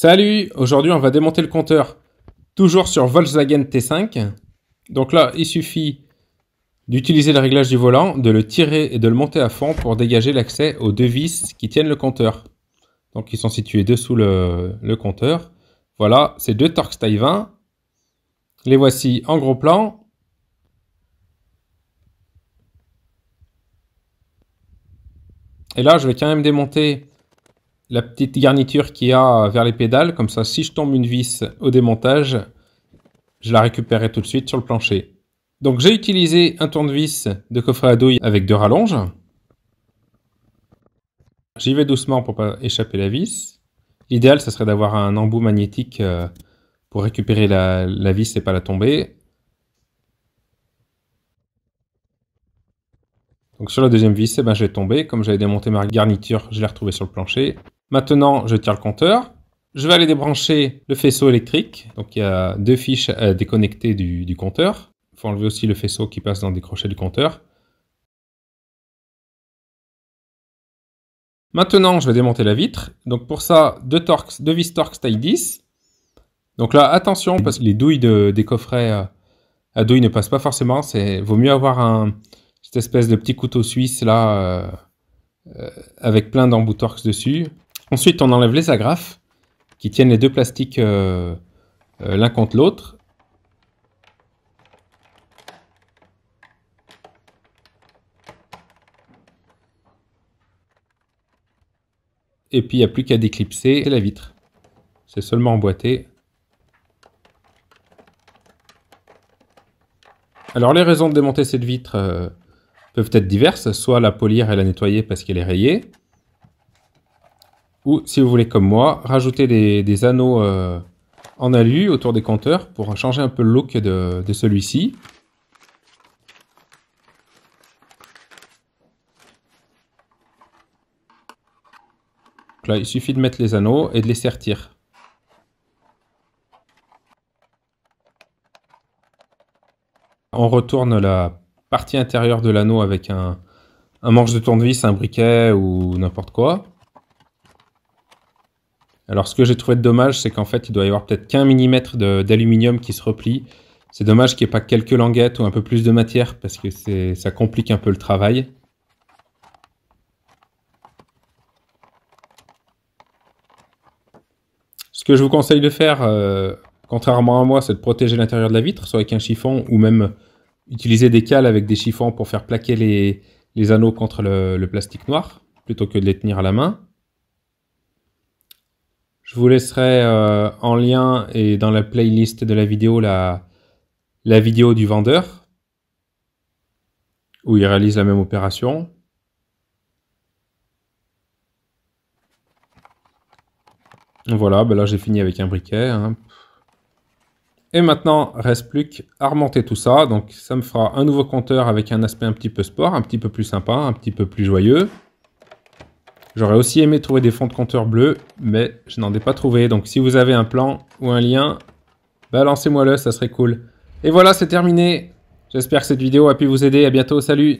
Salut, aujourd'hui on va démonter le compteur toujours sur Volkswagen T5. Donc là, il suffit d'utiliser le réglage du volant, de le tirer et de le monter à fond pour dégager l'accès aux deux vis qui tiennent le compteur. Donc ils sont situés dessous le, compteur. Voilà, ces deux Torx taille 20. Les voici en gros plan. Et là, je vais quand même démonter la petite garniture qu'il y a vers les pédales. Comme ça, si je tombe une vis au démontage, je la récupérerai tout de suite sur le plancher. Donc j'ai utilisé un tournevis de coffret à douille avec deux rallonges. J'y vais doucement pour pas échapper la vis. L'idéal, ce serait d'avoir un embout magnétique euh, pour récupérer la, vis et pas la tomber. Donc sur la deuxième vis, eh ben, j'ai tombé. Comme j'avais démonté ma garniture, je l'ai retrouvée sur le plancher. Maintenant, je tire le compteur. Je vais aller débrancher le faisceau électrique. Donc il y a deux fiches à euh, déconnecter du, compteur. Il faut enlever aussi le faisceau qui passe dans des crochets du compteur. Maintenant, je vais démonter la vitre. Donc pour ça, deux, deux vis Torx taille 10. Donc là, attention, parce que les douilles des coffrets euh, à, douille ne passent pas forcément. Il vaut mieux avoir cette espèce de petit couteau suisse là, euh, avec plein d'embouts Torx dessus. Ensuite, on enlève les agrafes qui tiennent les deux plastiques euh, euh, l'un contre l'autre. Et puis, il n'y a plus qu'à déclipser la vitre. C'est seulement emboîté. Alors, les raisons de démonter cette vitre euh, peuvent être diverses. Soit la polir et la nettoyer parce qu'elle est rayée. Ou si vous voulez comme moi, rajouter des, anneaux euh, en alu autour des compteurs pour changer un peu le look de, celui-ci. Là, il suffit de mettre les anneaux et de les sertir. On retourne la partie intérieure de l'anneau avec un, un manche de tournevis, un briquet ou n'importe quoi. Alors, ce que j'ai trouvé de dommage, c'est qu'en fait, il doit y avoir peut-être qu'un millimètre d'aluminium qui se replie. C'est dommage qu'il n'y ait pas quelques languettes ou un peu plus de matière parce que ça complique un peu le travail. Ce que je vous conseille de faire, euh, contrairement à moi, c'est de protéger l'intérieur de la vitre, soit avec un chiffon ou même utiliser des cales avec des chiffons pour faire plaquer les, anneaux contre le plastique noir plutôt que de les tenir à la main. Je vous laisserai euh, en lien et dans la playlist de la vidéo la, la vidéo du vendeur où il réalise la même opération. Voilà, ben là j'ai fini avec un briquet. Hein. Et maintenant, reste plus qu'à remonter tout ça. Donc ça me fera un nouveau compteur avec un aspect un petit peu sport, un petit peu plus sympa, un petit peu plus joyeux. J'aurais aussi aimé trouver des fonds de compteur bleus, mais je n'en ai pas trouvé. Donc si vous avez un plan ou un lien, balancez-moi le, ça serait cool. Et voilà, c'est terminé. J'espère que cette vidéo a pu vous aider. À bientôt, salut